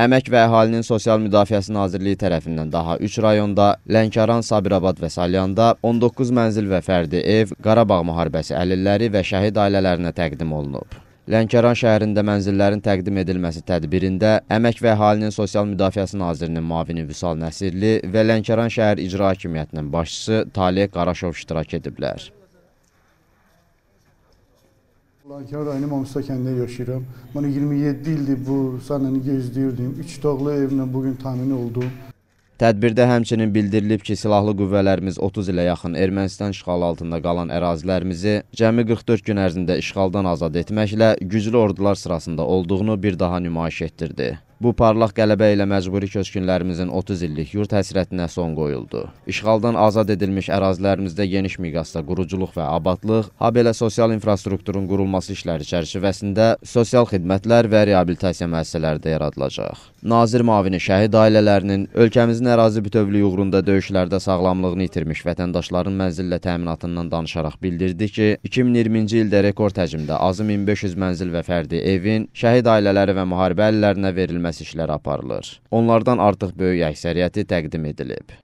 Əmək və Əhalinin Sosial Müdafiəsi Nazirliyi tərəfindən daha 3 rayonda, Lənkəran, Sabirabad və Salyanda 19 mənzil və fərdi ev Qarabağ müharibəsi əlilləri və şəhid ailələrinə təqdim olunub. Lənkəran şəhərində mənzillərin təqdim edilməsi tədbirində Əmək və Əhalinin Sosial Müdafiəsi Nazirinin müavini Vüsal Nəsirli və Lənkəran şəhər icra hakimiyyətinin başçısı Taleh Qaraşov iştirak ediblər. Lankənar rayonu Mamısa kəndində yaşayıram. Mən 27 ildir bu səhnəni gözləyirdim. Üç dağlı evlə bugün təmin oldum. Tədbirdə həmçinin bildirilib ki, silahlı qüvvələrimiz 30 ilə yaxın Ermənistan işğalı altında qalan ərazilərimizi cəmi 44 gün ərzində işğaldan azad etməklə güclü ordular sırasında olduğunu bir daha nümayiş etdirdi. Bu parlaq qələbə ilə məcburi köçkünlərimizin 30 illik yurd həsrətinə son qoyuldu. İşğaldan azad edilmiş ərazilərimizdə geniş miqyasda quruculuq və abadlıq, habelə sosial infrastrukturun qurulması işləri çərçivəsində sosial xidmətlər və reabilitasiya müəssisələri də yaradılacaq. Nazir Mavini şəhid ailələrinin ölkəmizin ərazi bütövlüyü uğrunda döyüşlərdə sağlamlığını itirmiş vətəndaşların mənzillə təminatından danışaraq bildirdi ki, 2020-ci ildə rekord həcmdə azı 1500 mənzil və fərdi evin şəhid ailələri və müharibə əllərinə verilməsi müəssisə işləri aparılır. Onlardan artıq böyük əksəriyyəti təqdim edilib.